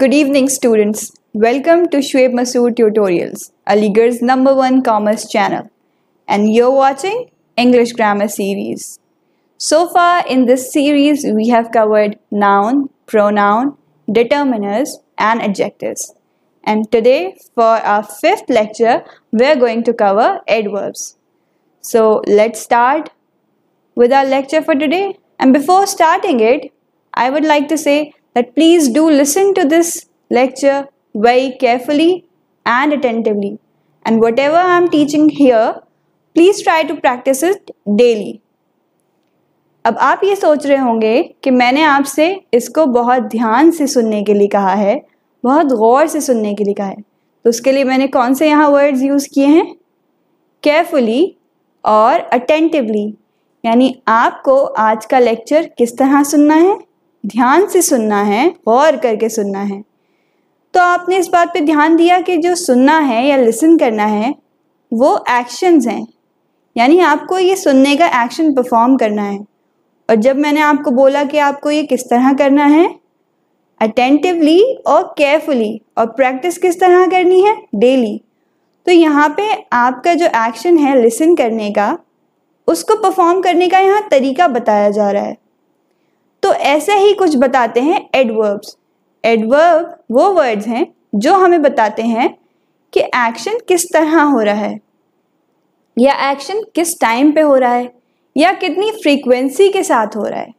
Good evening students. Welcome to Shweb Masood Tutorials, Aligarh's number one commerce channel. And you're watching English Grammar Series. So far in this series, we have covered noun, pronoun, determiners and adjectives. And today for our fifth lecture, we're going to cover adverbs. So let's start with our lecture for today. And before starting it, I would like to say that please do listen to this lecture very carefully and attentively. And whatever I am teaching here, please try to practice it daily. अब आप ये सोच रहे होंगे कि मैंने आपसे इसको बहुत ध्यान से सुनने के लिए कहा है बहुत गौर से सुनने के लिए कहा है तो उसके लिए मैंने कौन से यहाँ वर्ड्स यूज़ किए हैं केयरफुली और अटेंटिवली यानी आपको आज का लेक्चर किस तरह सुनना है ध्यान से सुनना है गौर करके सुनना है तो आपने इस बात पे ध्यान दिया कि जो सुनना है या लिसन करना है वो एक्शंस हैं यानी आपको ये सुनने का एक्शन परफॉर्म करना है और जब मैंने आपको बोला कि आपको ये किस तरह करना है अटेंटिवली और केयरफुली और प्रैक्टिस किस तरह करनी है डेली तो यहाँ पे आपका जो एक्शन है लिसन करने का उसको परफॉर्म करने का यहाँ तरीका बताया जा रहा है तो ऐसे ही कुछ बताते हैं एडवर्ब्स एडवर्ब वो वर्ड्स हैं जो हमें बताते हैं कि एक्शन किस तरह हो रहा है या एक्शन किस टाइम पे हो रहा है या कितनी फ्रीक्वेंसी के साथ हो रहा है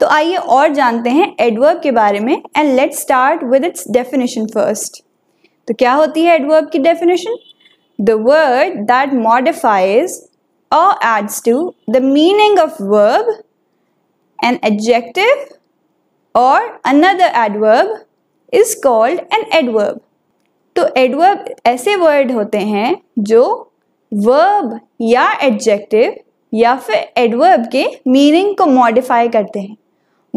तो आइए और जानते हैं एडवर्ब के बारे में and let's start with its definition first तो क्या होती है एडवर्ब की definition the word that modifies or adds to the meaning of verb an adjective or another adverb is called an adverb. तो adverb ऐसे word होते हैं जो verb या adjective या फिर adverb के meaning को modify करते हैं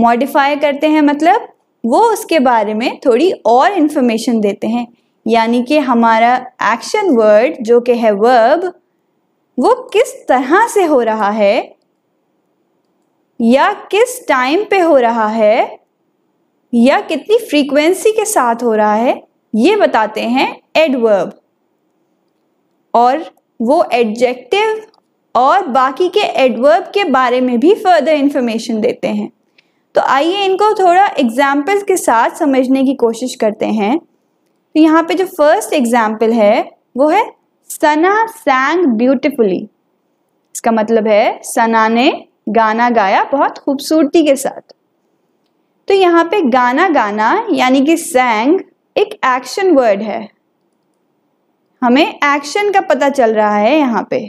modify करते हैं मतलब वो उसके बारे में थोड़ी और information देते हैं यानी कि हमारा action word जो कि है verb वो किस तरह से हो रहा है या किस टाइम पे हो रहा है या कितनी फ्रीक्वेंसी के साथ हो रहा है ये बताते हैं एडवर्ब और वो एडजेक्टिव और बाकी के एडवर्ब के बारे में भी फर्दर इंफॉर्मेशन देते हैं तो आइए इनको थोड़ा एग्जाम्पल के साथ समझने की कोशिश करते हैं तो यहाँ पे जो फर्स्ट एग्जाम्पल है वो है सना सैंग ब्यूटिफुली इसका मतलब है सना ने गाना गाया बहुत खूबसूरती के साथ तो यहाँ पे गाना गाना यानी कि सैंग एक एक्शन वर्ड है हमें एक्शन का पता चल रहा है यहाँ पे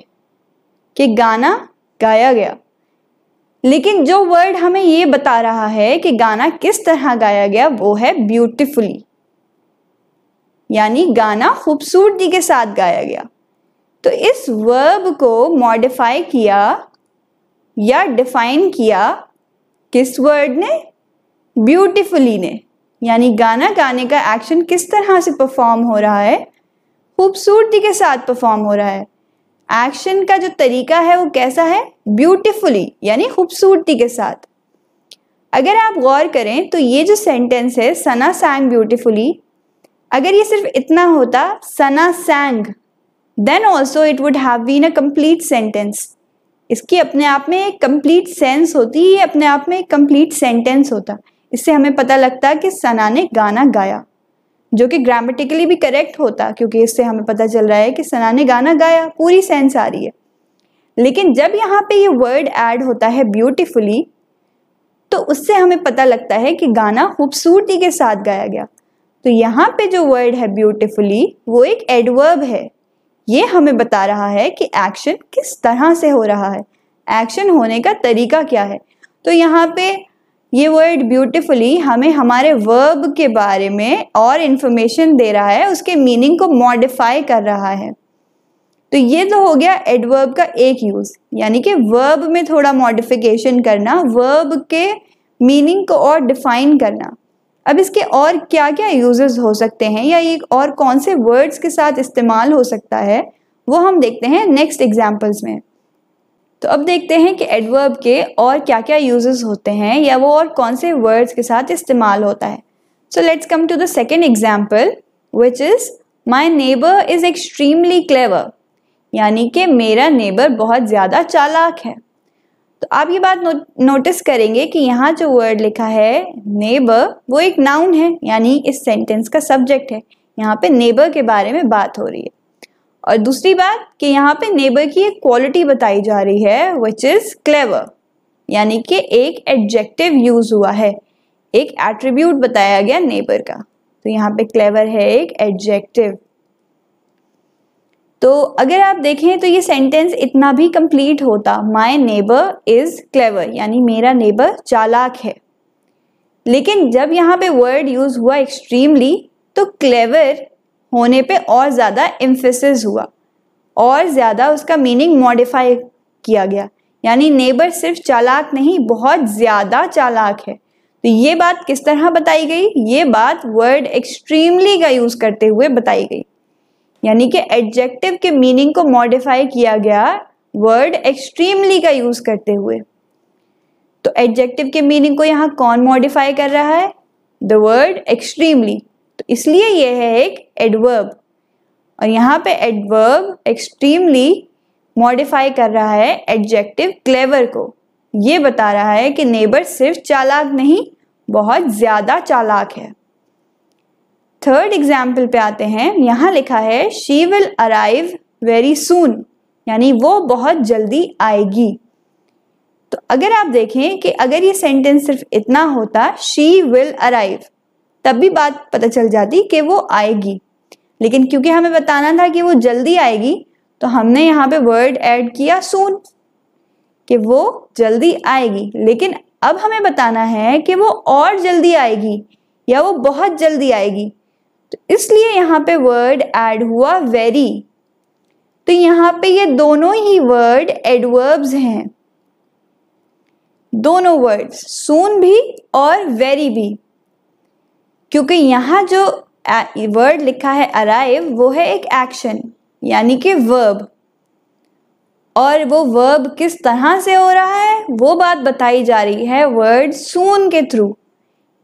कि गाना गाया गया लेकिन जो वर्ड हमें ये बता रहा है कि गाना किस तरह गाया गया वो है ब्यूटिफुली यानी गाना खूबसूरती के साथ गाया गया तो इस वर्ब को मॉडिफाई किया या डिफाइन किया किस वर्ड ने ब्यूटिफुली ने यानी गाना गाने का एक्शन किस तरह से परफॉर्म हो रहा है खूबसूरती के साथ परफॉर्म हो रहा है एक्शन का जो तरीका है वो कैसा है ब्यूटिफुली यानी खूबसूरती के साथ अगर आप गौर करें तो ये जो सेंटेंस है सना सैंग ब्यूटिफुली अगर ये सिर्फ इतना होता Sana sang then also it would have been a complete sentence इसकी अपने आप में एक कंप्लीट सेंस होती है अपने आप में एक कंप्लीट सेंटेंस होता इससे हमें पता लगता कि सना ने गाना गाया जो कि ग्रामेटिकली भी करेक्ट होता क्योंकि इससे हमें पता चल रहा है कि सना ने गाना गाया पूरी सेंस आ रही है लेकिन जब यहाँ पे ये वर्ड ऐड होता है ब्यूटिफुली तो उससे हमें पता लगता है कि गाना खूबसूरती के साथ गाया गया तो यहाँ पे जो वर्ड है ब्यूटिफुली वो एक एडवर्ब है ये हमें बता रहा है कि एक्शन किस तरह से हो रहा है एक्शन होने का तरीका क्या है तो यहाँ पे ये वर्ड ब्यूटिफुली हमें हमारे वर्ब के बारे में और इन्फॉर्मेशन दे रहा है उसके मीनिंग को मॉडिफाई कर रहा है तो ये तो हो गया एडवर्ब का एक यूज़ यानी कि वर्ब में थोड़ा मॉडिफिकेशन करना वर्ब के मीनिंग को और डिफाइन करना अब इसके और क्या क्या यूजेस हो सकते हैं या ये और कौन से वर्ड्स के साथ इस्तेमाल हो सकता है वो हम देखते हैं नेक्स्ट एग्जाम्पल्स में तो अब देखते हैं कि एडवर्ब के और क्या क्या यूजेस होते हैं या वो और कौन से वर्ड्स के साथ इस्तेमाल होता है so let's come to the second example which is my neighbour is extremely clever यानी कि मेरा नेबर बहुत ज़्यादा चालाक है तो आप ये बात नो, नोटिस करेंगे कि यहाँ जो वर्ड लिखा है नेबर वो एक नाउन है यानी इस सेंटेंस का सब्जेक्ट है यहाँ पे नेबर के बारे में बात हो रही है और दूसरी बात कि यहाँ पे नेबर की एक क्वालिटी बताई जा रही है विच इज़ क्लेवर यानी कि एक एडजेक्टिव यूज़ हुआ है एक एट्रीब्यूट बताया गया नेबर का तो यहाँ पे क्लेवर है एक एडजेक्टिव तो अगर आप देखें तो ये सेंटेंस इतना भी कंप्लीट होता माय नेबर इज़ क्लेवर यानी मेरा नेबर चालाक है लेकिन जब यहाँ पे वर्ड यूज़ हुआ एक्सट्रीमली तो क्लेवर होने पे और ज़्यादा इम्फेसिस हुआ और ज़्यादा उसका मीनिंग मॉडिफाई किया गया यानी नेबर सिर्फ चालाक नहीं बहुत ज़्यादा चालाक है तो ये बात किस तरह बताई गई ये बात वर्ड एक्सट्रीमली का यूज़ करते हुए बताई गई यानी कि एडजेक्टिव के मीनिंग को मॉडिफाई किया गया वर्ड एक्सट्रीमली का यूज करते हुए तो एडजेक्टिव के मीनिंग को यहाँ कौन मॉडिफाई कर रहा है द वर्ड एक्सट्रीमली तो इसलिए यह है एक एडवर्ब और यहाँ पे एडवर्ब एक्सट्रीमली मॉडिफाई कर रहा है एडजेक्टिव क्लेवर को ये बता रहा है कि नेबर सिर्फ चालाक नहीं बहुत ज़्यादा चालाक है थर्ड एग्जाम्पल पे आते हैं यहाँ लिखा है she will arrive very soon यानी वो बहुत जल्दी आएगी तो अगर आप देखें कि अगर ये सेंटेंस सिर्फ इतना होता शी विल अराइव तब भी बात पता चल जाती कि वो आएगी लेकिन क्योंकि हमें बताना था कि वो जल्दी आएगी तो हमने यहाँ पे वर्ड ऐड किया सून कि वो जल्दी आएगी लेकिन अब हमें बताना है कि वो और जल्दी आएगी या वो बहुत जल्दी आएगी तो इसलिए यहाँ पे वर्ड ऐड हुआ वेरी तो यहाँ पे ये दोनों ही वर्ड एडवर्ब्स हैं दोनों वर्ड्स सून भी और वेरी भी क्योंकि यहाँ जो वर्ड लिखा है अराइव वो है एक एक्शन यानी कि वर्ब और वो वर्ब किस तरह से हो रहा है वो बात बताई जा रही है वर्ड सून के थ्रू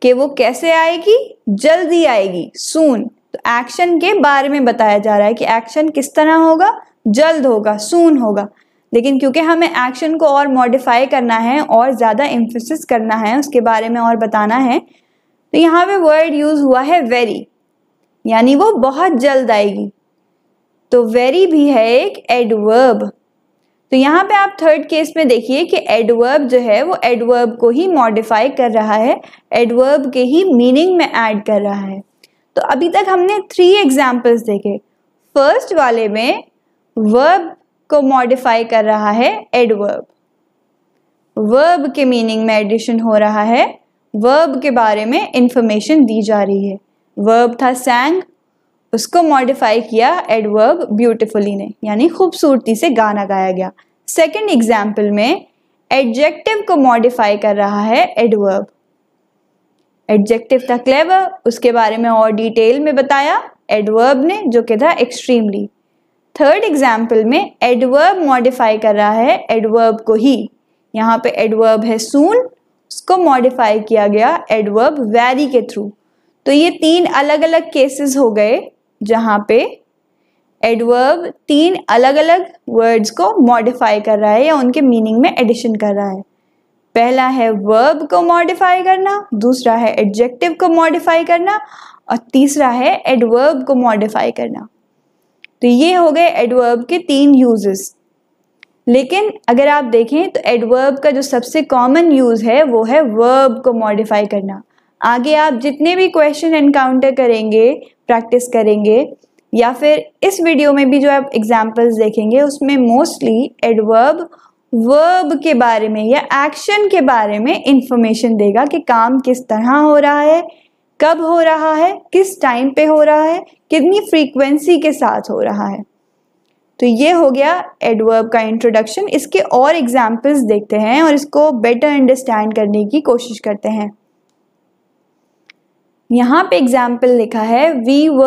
कि वो कैसे आएगी जल्दी आएगी सून तो एक्शन के बारे में बताया जा रहा है कि एक्शन किस तरह होगा जल्द होगा सून होगा लेकिन क्योंकि हमें एक्शन को और मॉडिफाई करना है और ज़्यादा इम्फोसिस करना है उसके बारे में और बताना है तो यहाँ पे वर्ड यूज़ हुआ है वेरी यानी वो बहुत जल्द आएगी तो वेरी भी है एक एडवर्ब तो यहाँ पे आप थर्ड केस में देखिए कि एडवर्ब जो है वो एडवर्ब को ही मॉडिफाई कर रहा है एडवर्ब के ही मीनिंग में ऐड कर रहा है तो अभी तक हमने थ्री एग्जाम्पल्स देखे फर्स्ट वाले में वर्ब को मॉडिफाई कर रहा है एडवर्ब वर्ब के मीनिंग में एडिशन हो रहा है वर्ब के बारे में इंफॉर्मेशन दी जा रही है वर्ब था सैंग उसको मॉडिफाई किया एडवर्ब ब्यूटिफुली ने यानी खूबसूरती से गाना गाया गया सेकेंड एग्जाम्पल में एडजेक्टिव को मॉडिफाई कर रहा है एडवर्ब एडजेक्टिव था क्लेवर उसके बारे में और डिटेल में बताया एडवर्ब ने जो कि था एक्सट्रीमली थर्ड एग्जाम्पल में एडवर्ब मॉडिफाई कर रहा है एडवर्ब को ही यहाँ पे एडवर्ब है सून उसको मॉडिफाई किया गया एडवर्ब वैरी के थ्रू तो ये तीन अलग अलग केसेस हो गए जहाँ पे एडवर्ब तीन अलग अलग वर्ड्स को मॉडिफाई कर रहा है या उनके मीनिंग में एडिशन कर रहा है पहला है वर्ब को मॉडिफाई करना दूसरा है एडजेक्टिव को मॉडिफाई करना और तीसरा है एडवर्ब को मॉडिफाई करना तो ये हो गए एडवर्ब के तीन यूजेस लेकिन अगर आप देखें तो एडवर्ब का जो सबसे कॉमन यूज़ है वो है वर्ब को मॉडिफाई करना आगे आप जितने भी क्वेश्चन एनकाउंटर करेंगे प्रैक्टिस करेंगे या फिर इस वीडियो में भी जो आप एग्जाम्पल्स देखेंगे उसमें मोस्टली एडवर्ब वर्ब के बारे में या एक्शन के बारे में इंफॉर्मेशन देगा कि काम किस तरह हो रहा है कब हो रहा है किस टाइम पे हो रहा है कितनी फ्रीक्वेंसी के साथ हो रहा है तो ये हो गया एडवर्ब का इंट्रोडक्शन इसके और एग्जाम्पल्स देखते हैं और इसको बेटर अंडरस्टैंड करने की कोशिश करते हैं यहाँ पे एग्जाम्पल लिखा है वी व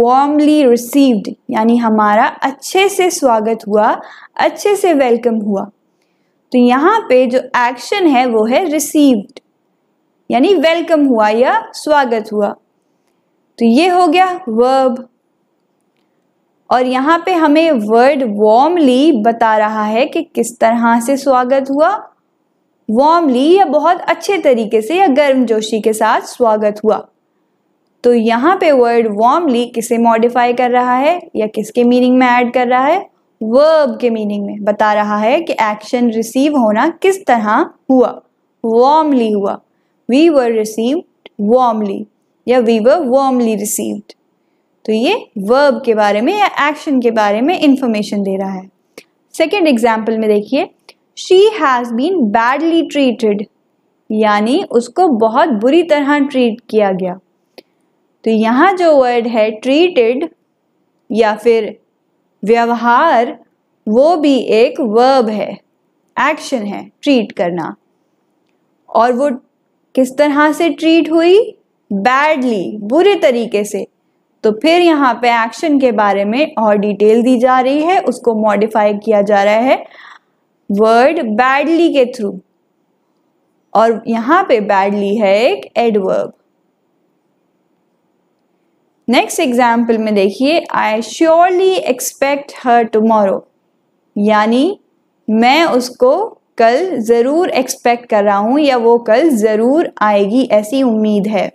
वार्मली रिसीव्ड यानी हमारा अच्छे से स्वागत हुआ अच्छे से वेलकम हुआ तो यहाँ पे जो एक्शन है वो है रिसीव्ड यानी वेलकम हुआ या स्वागत हुआ तो ये हो गया वर्ब और यहाँ पे हमें वर्ड वार्मली बता रहा है कि किस तरह से स्वागत हुआ वार्मली या बहुत अच्छे तरीके से या गर्मजोशी के साथ स्वागत हुआ तो यहाँ पे वर्ड वार्मली किसे मॉडिफाई कर रहा है या किसके मीनिंग में ऐड कर रहा है वर्ब के मीनिंग में बता रहा है कि एक्शन रिसीव होना किस तरह हुआ वार्मली हुआ वी वर रिसीव्ड वार्मली या वी वर वार्मली रिसीव्ड तो ये वर्ब के बारे में या एक्शन के बारे में इंफॉर्मेशन दे रहा है सेकेंड एग्जाम्पल में देखिए she has been badly treated यानी उसको बहुत बुरी तरह ट्रीट किया गया तो यहाँ जो वर्ड है ट्रीटेड या फिर व्यवहार वो भी एक वर्ब है एक्शन है ट्रीट करना और वो किस तरह से ट्रीट हुई बैडली बुरे तरीके से तो फिर यहाँ पे एक्शन के बारे में और डिटेल दी जा रही है उसको मॉडिफाई किया जा रहा है वर्ड बैडली के थ्रू और यहाँ पे बैडली है एक एडवर्ब नेक्स्ट एग्जाम्पल में देखिए I surely expect her tomorrow यानी मैं उसको कल ज़रूर एक्सपेक्ट कर रहा हूँ या वो कल ज़रूर आएगी ऐसी उम्मीद है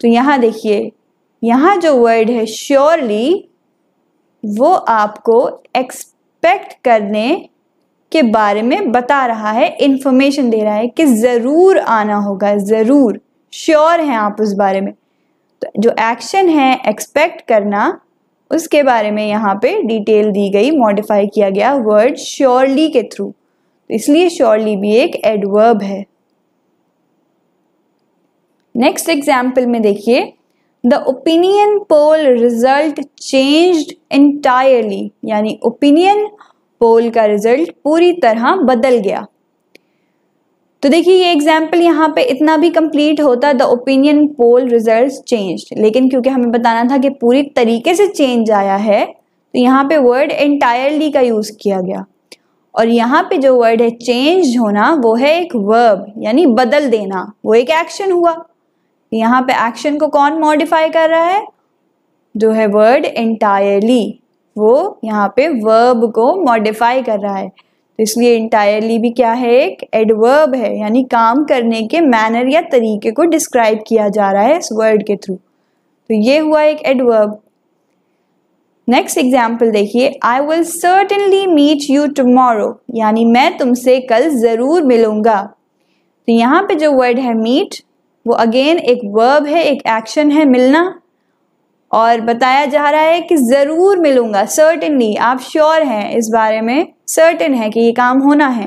तो यहाँ देखिए यहाँ जो वर्ड है श्योरली वो आपको एक्सपेक्ट करने के बारे में बता रहा है इन्फॉर्मेशन दे रहा है कि ज़रूर आना होगा ज़रूर श्योर हैं आप उस बारे में जो एक्शन है एक्सपेक्ट करना उसके बारे में यहाँ पे डिटेल दी गई मॉडिफाई किया गया वर्ड श्योरली के थ्रू तो इसलिए श्योरली भी एक एडवर्ब है नेक्स्ट एग्जाम्पल में देखिए the opinion poll result changed entirely यानी ओपिनियन पोल का रिजल्ट पूरी तरह बदल गया तो देखिए ये एग्जाम्पल यहाँ पे इतना भी कंप्लीट होता the opinion poll result change लेकिन क्योंकि हमें बताना था कि पूरी तरीके से चेंज आया है तो यहाँ पे वर्ड एंटायरली का यूज़ किया गया और यहाँ पे जो वर्ड है चेंज होना वो है एक वर्ब यानी बदल देना वो एक एक्शन हुआ यहाँ पे एक्शन को कौन मॉडिफाई कर रहा है जो है वर्ड एंटायरली वो यहाँ पे वर्ब को मॉडिफाई कर रहा है तो इसलिए इंटायरली भी क्या है एक एडवर्ब है यानी काम करने के मैनर या तरीके को डिस्क्राइब किया जा रहा है इस वर्ड के थ्रू तो ये हुआ एक एडवर्ब नेक्स्ट एग्जाम्पल देखिए I will certainly meet you tomorrow यानी मैं तुमसे कल ज़रूर मिलूंगा तो यहाँ पे जो वर्ड है मीट वो अगेन एक वर्ब है एक एक्शन है मिलना और बताया जा रहा है कि ज़रूर मिलूंगा सर्टनली आप श्योर हैं इस बारे में सर्टन है कि ये काम होना है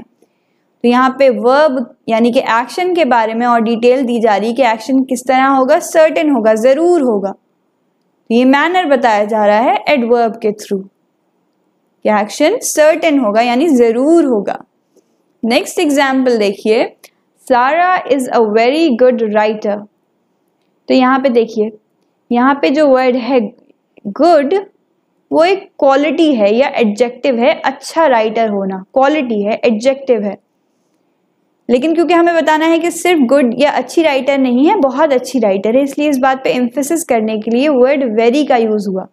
तो यहाँ पे वर्ब यानी कि एक्शन के बारे में और डिटेल दी जा रही है कि एक्शन किस तरह होगा सर्टन होगा ज़रूर होगा तो ये मैनर बताया जा रहा है एडवर्ब के थ्रू कि एक्शन सर्टन होगा यानी ज़रूर होगा नेक्स्ट एग्जाम्पल देखिए Sara is a very good writer तो यहाँ पे देखिए यहाँ पे जो वर्ड है गुड वो एक क्वालिटी है या एडजेक्टिव है अच्छा राइटर होना क्वालिटी है एडजेक्टिव है लेकिन क्योंकि हमें बताना है कि सिर्फ गुड या अच्छी राइटर नहीं है बहुत अच्छी राइटर है इसलिए इस बात पे एम्फेसिस करने के लिए वर्ड वेरी का यूज़ हुआ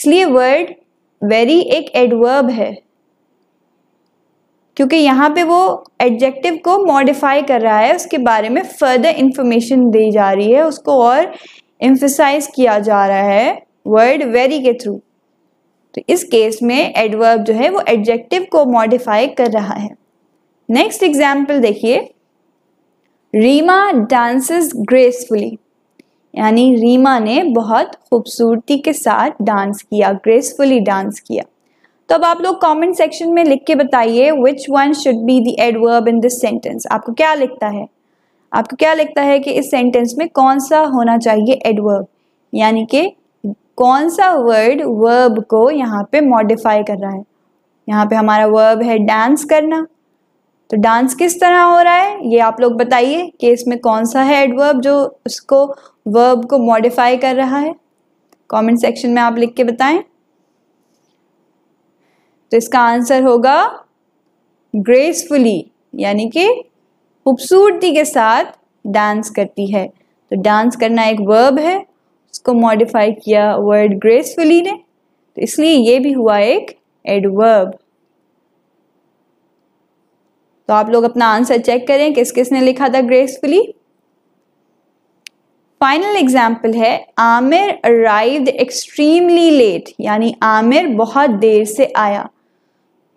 इसलिए वर्ड वेरी एक एडवर्ब है क्योंकि यहाँ पे वो एडजेक्टिव को मॉडिफाई कर रहा है उसके बारे में फर्दर इंफॉर्मेशन दी जा रही है उसको और एम्फिसाइज किया जा रहा है वर्ड वेरी के थ्रू तो इस केस में एडवर्ब जो है वो एडजेक्टिव को मॉडिफाई कर रहा है नेक्स्ट एग्जाम्पल देखिए रीमा डांसेस ग्रेसफुली यानी रीमा ने बहुत खूबसूरती के साथ डांस किया ग्रेसफुली डांस किया तो अब आप लोग कमेंट सेक्शन में लिख के बताइए which one should be the adverb in this sentence आपको क्या लिखता है आपको क्या लगता है कि इस सेंटेंस में कौन सा होना चाहिए एडवर्ब यानी कि कौन सा वर्ड वर्ब को यहाँ पे मॉडिफाई कर रहा है यहाँ पे हमारा वर्ब है डांस करना तो डांस किस तरह हो रहा है ये आप लोग बताइए कि इसमें कौन सा है एडवर्ब जो उसको वर्ब को मॉडिफाई कर रहा है कमेंट सेक्शन में आप लिख के बताएं तो इसका आंसर होगा ग्रेसफुली यानी कि खूबसूरती के साथ डांस करती है तो डांस करना एक वर्ब है उसको मॉडिफाई किया वर्ड ग्रेसफुली ने तो इसलिए ये भी हुआ एक एडवर्ब तो आप लोग अपना आंसर चेक करें किस किसने लिखा था ग्रेसफुली फाइनल एग्जाम्पल है आमिर अराइव एक्सट्रीमली लेट यानी आमिर बहुत देर से आया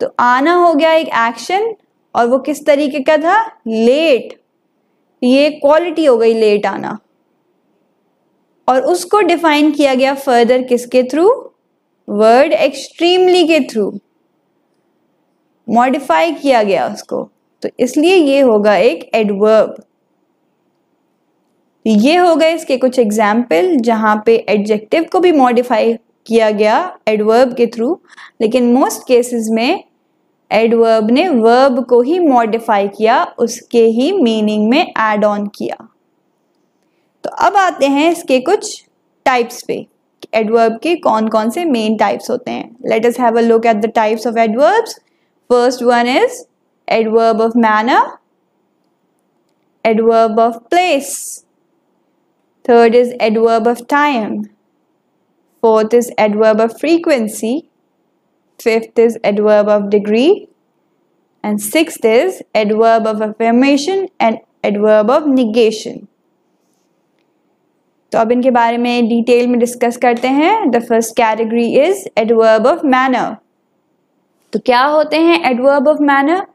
तो आना हो गया एक एक्शन और वो किस तरीके का था लेट ये क्वालिटी हो गई लेट आना और उसको डिफाइन किया गया फर्दर किसके थ्रू वर्ड एक्सट्रीमली के थ्रू मॉडिफाई किया गया उसको तो इसलिए ये होगा एक एडवर्ब ये हो गए इसके कुछ एग्जाम्पल जहां पे एडजेक्टिव को भी मॉडिफाई किया गया एडवर्ब के थ्रू लेकिन मोस्ट केसेस में एडवर्ब ने वर्ब को ही मॉडिफाई किया उसके ही मीनिंग में एड ऑन किया तो अब आते हैं इसके कुछ टाइप्स पे एडवर्ब के कौन कौन से मेन टाइप्स होते हैं let us have a look at the types of adverbs first one is adverb of manner adverb of place third is adverb of time fourth is adverb of frequency fifth is adverb of degree and sixth is adverb of affirmation and adverb of negation तो अब इनके बारे में detail में discuss करते हैं the first category is adverb of manner तो क्या होते हैं एडवर्ब ऑफ मैनर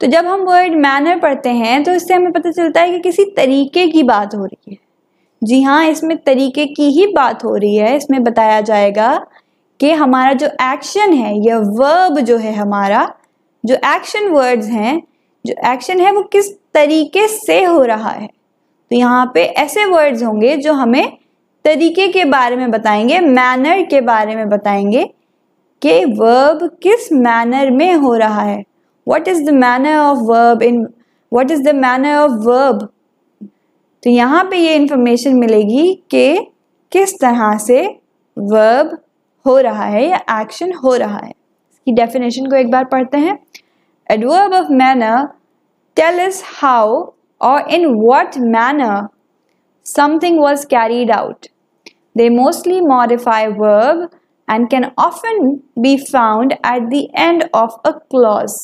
तो जब हम वर्ड मैनर पढ़ते हैं तो इससे हमें पता चलता है कि किसी तरीके की बात हो रही है जी हाँ इसमें तरीके की ही बात हो रही है इसमें बताया जाएगा कि हमारा जो एक्शन है या वर्ब जो है हमारा जो एक्शन वर्ड्स हैं जो एक्शन है वो किस तरीके से हो रहा है तो यहाँ पे ऐसे वर्ड्स होंगे जो हमें तरीके के बारे में बताएंगे मैनर के बारे में बताएंगे कि वर्ब किस मैनर में हो रहा है what is the manner of verb in what is the manner of verb तो यहाँ पे ये इंफॉर्मेशन मिलेगी कि किस तरह से वर्ब हो रहा है या एक्शन हो रहा है इसकी डेफिनेशन को एक बार पढ़ते हैं adverb of manner tells how or in what manner something was carried out. They mostly modify verb and can often be found at the end of a clause.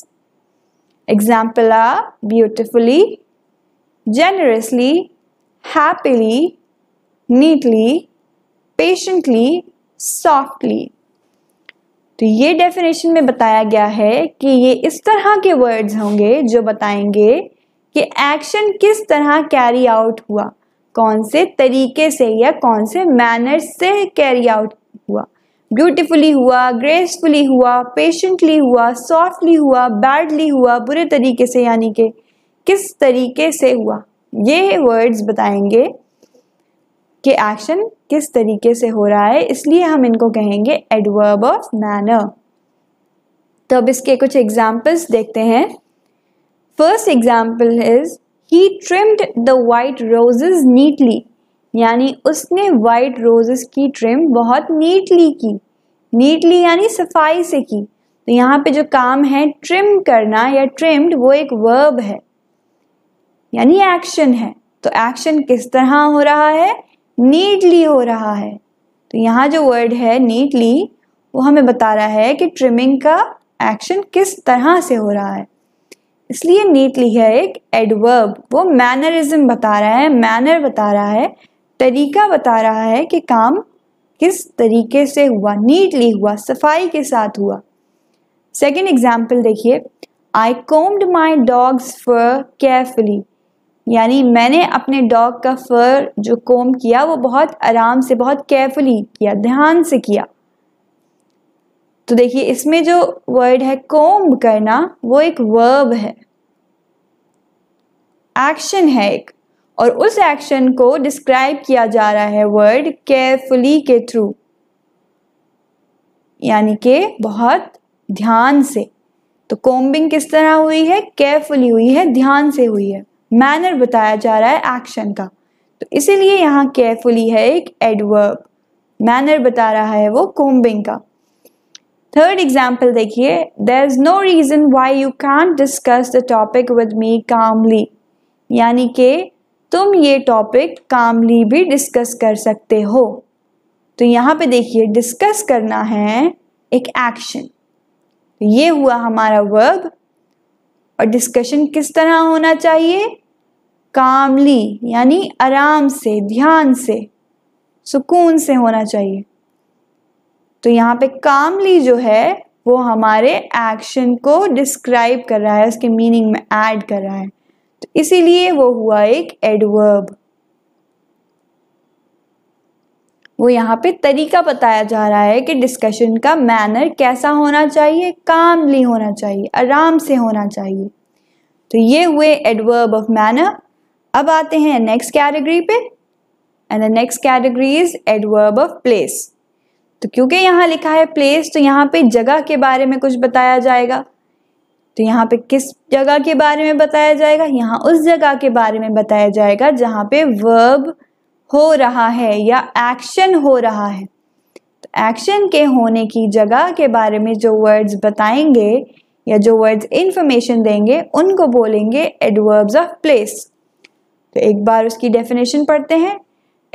Example are beautifully, generously, happily, neatly, patiently softly तो ये definition में बताया गया है कि ये इस तरह के वर्ड्स होंगे जो बताएंगे कि एक्शन किस तरह कैरी आउट हुआ कौन से तरीके से या कौन से मैनर से कैरी आउट हुआ ब्यूटिफुली हुआ ग्रेसफुली हुआ पेशेंटली हुआ सॉफ्टली हुआ बैडली हुआ बुरे तरीके से यानी कि किस तरीके से हुआ ये वर्ड्स बताएंगे कि एक्शन किस तरीके से हो रहा है इसलिए हम इनको कहेंगे एडवर्ब ऑफ मैनर तो अब इसके कुछ एग्जाम्पल्स देखते हैं first example is he trimmed the white roses neatly यानी उसने वाइट रोजेस की ट्रिम बहुत नीटली की नीटली यानी सफाई से की तो यहाँ पे जो काम है ट्रिम करना या ट्रिम्ड वो एक वर्ब है यानी एक्शन है तो एक्शन किस तरह हो रहा है नीटली हो रहा है तो यहाँ जो वर्ड है नीटली वो हमें बता रहा है कि ट्रिमिंग का एक्शन किस तरह से हो रहा है इसलिए नीटली है एक एडवर्ब वो मैनरिज्म बता रहा है मैनर बता रहा है तरीका बता रहा है कि काम किस तरीके से हुआ नीटली हुआ सफाई के साथ हुआ सेकेंड एग्जाम्पल देखिए I combed my dog's fur carefully यानी मैंने अपने डॉग का फर जो कोम किया वो बहुत आराम से बहुत केयरफुली किया ध्यान से किया तो देखिए इसमें जो वर्ड है कोम करना वो एक वर्ब है एक्शन है एक और उस एक्शन को डिस्क्राइब किया जा रहा है वर्ड केयरफुली के थ्रू यानी के बहुत ध्यान से तो कोम्बिंग किस तरह हुई है केयरफुली हुई है ध्यान से हुई है मैनर बताया जा रहा है एक्शन का तो इसीलिए यहाँ केयरफुली है एक एडवर्ब मैनर बता रहा है वो कोम्बिंग का थर्ड एग्जाम्पल देखिए there is no reason why you can't discuss the topic with me calmly यानी कि तुम ये टॉपिक कामली भी डिस्कस कर सकते हो तो यहाँ पे देखिए डिस्कस करना है एक एक्शन ये हुआ हमारा वर्ब और डिस्कशन किस तरह होना चाहिए कामली यानी आराम से ध्यान से सुकून से होना चाहिए तो यहाँ पे कामली जो है वो हमारे एक्शन को डिस्क्राइब कर रहा है उसके मीनिंग में ऐड कर रहा है तो इसीलिए वो हुआ एक एडवर्ब वो यहाँ पे तरीका बताया जा रहा है कि डिस्कशन का मैनर कैसा होना चाहिए कामली होना चाहिए आराम से होना चाहिए तो ये हुए एडवर्ब ऑफ मैनर अब आते हैं नेक्स्ट कैटेगरी पे and the next category is adverb of place तो क्योंकि यहाँ लिखा है प्लेस तो यहाँ पे जगह के बारे में कुछ बताया जाएगा तो यहाँ पे किस जगह के बारे में बताया जाएगा यहाँ उस जगह के बारे में बताया जाएगा जहाँ पे वर्ब हो रहा है या एक्शन हो रहा है तो एक्शन के होने की जगह के बारे में जो वर्ड्स बताएंगे या जो वर्ड्स इंफॉर्मेशन देंगे उनको बोलेंगे एडवर्ब्स ऑफ प्लेस तो एक बार उसकी डेफिनेशन पढ़ते हैं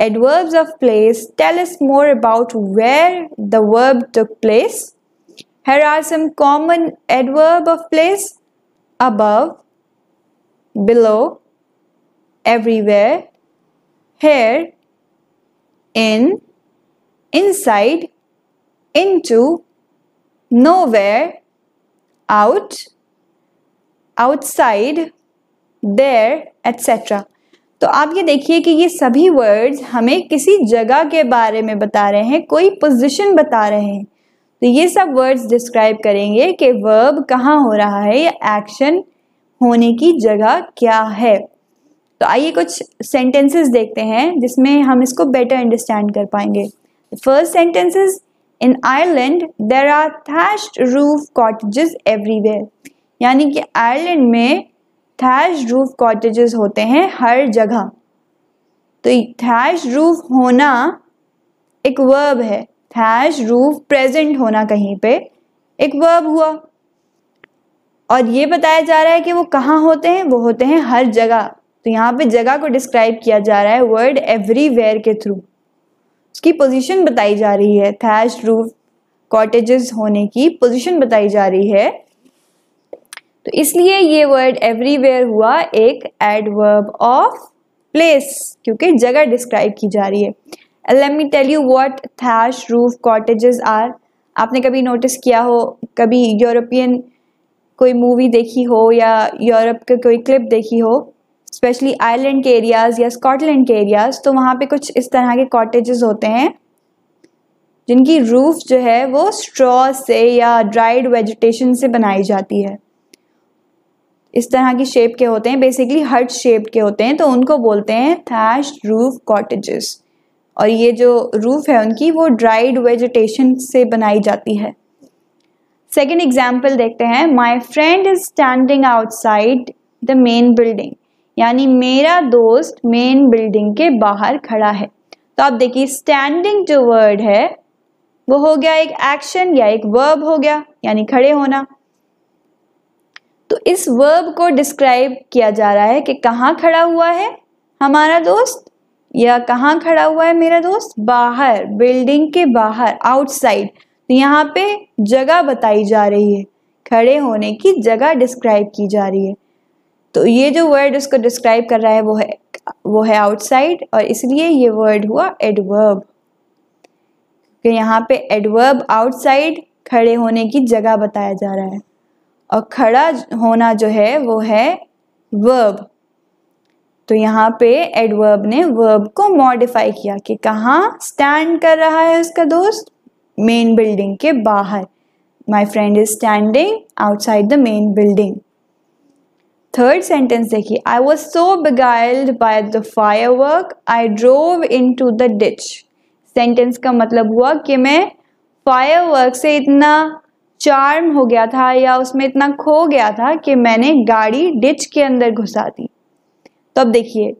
adverbs of place tells more about where the verb took place here are some common adverb of place above below everywhere here in inside into nowhere out outside there etcetera तो आप ये देखिए कि ये सभी words हमें किसी जगह के बारे में बता रहे हैं कोई पोजिशन बता रहे हैं तो ये सब वर्ड्स डिस्क्राइब करेंगे कि वर्ब कहाँ हो रहा है या एक्शन होने की जगह क्या है तो आइए कुछ सेंटेंसेस देखते हैं जिसमें हम इसको बेटर अंडरस्टैंड कर पाएंगे first sentences in Ireland there are thatch roof cottages everywhere यानी कि आयरलैंड में थैश रूफ कॉटेजेस होते हैं हर जगह तो थैश रूफ होना एक वर्ब है थैश रूफ प्रेजेंट होना कहीं पे एक वर्ब हुआ और ये बताया जा रहा है कि वो कहाँ होते हैं वो होते हैं हर जगह तो यहाँ पे जगह को डिस्क्राइब किया जा रहा है वर्ड एवरीवेयर के थ्रू उसकी पोजीशन बताई जा रही है थैश रूफ कॉटेजेस होने की पोजीशन बताई जा रही है तो इसलिए ये वर्ड एवरीवेयर हुआ एक एडवर्ब ऑफ प्लेस क्योंकि जगह डिस्क्राइब की जा रही है let me tell you what thatch roof cottages are आपने कभी नोटिस किया हो कभी यूरोपियन कोई मूवी देखी हो या यूरोप के कोई क्लिप देखी हो स्पेशली आयरलैंड के एरियाज़ या स्कॉटलैंड के एरियाज़ तो वहाँ पे कुछ इस तरह के कॉटेजेस होते हैं जिनकी रूफ जो है वो स्ट्रॉ से या ड्राइड वेजिटेशन से बनाई जाती है इस तरह की शेप के होते हैं बेसिकली हट शेप के होते हैं तो उनको बोलते हैं थैश रूफ कॉटेजेस और ये जो रूफ है उनकी वो ड्राइड वेजिटेशन से बनाई जाती है सेकेंड एग्जाम्पल देखते हैं my friend is standing outside the main building यानी मेरा दोस्त मेन बिल्डिंग के बाहर खड़ा है तो आप देखिए स्टैंडिंग जो वर्ड है वो हो गया एक एक्शन या एक वर्ब हो गया यानी खड़े होना तो इस वर्ब को डिस्क्राइब किया जा रहा है कि कहाँ खड़ा हुआ है हमारा दोस्त या कहाँ खड़ा हुआ है मेरा दोस्त बाहर बिल्डिंग के बाहर आउटसाइड तो यहाँ पे जगह बताई जा रही है खड़े होने की जगह डिस्क्राइब की जा रही है तो ये जो वर्ड उसको डिस्क्राइब कर रहा है वो है वो है आउटसाइड और इसलिए ये वर्ड हुआ एडवर्ब कि तो यहाँ पे एडवर्ब आउटसाइड खड़े होने की जगह बताया जा रहा है और खड़ा होना जो है वो है वर्ब तो यहाँ पे एडवर्ब ने वर्ब को मॉडिफाई किया कि कहाँ स्टैंड कर रहा है उसका दोस्त मेन बिल्डिंग के बाहर my friend is standing outside the main building third sentence देखिए I was so beguiled by the fire work I drove into the ditch sentence का मतलब हुआ कि मैं फायर वर्क से इतना चार्म हो गया था या उसमें इतना खो गया था कि मैंने गाड़ी डिच के अंदर घुसा दी तो अब देखिए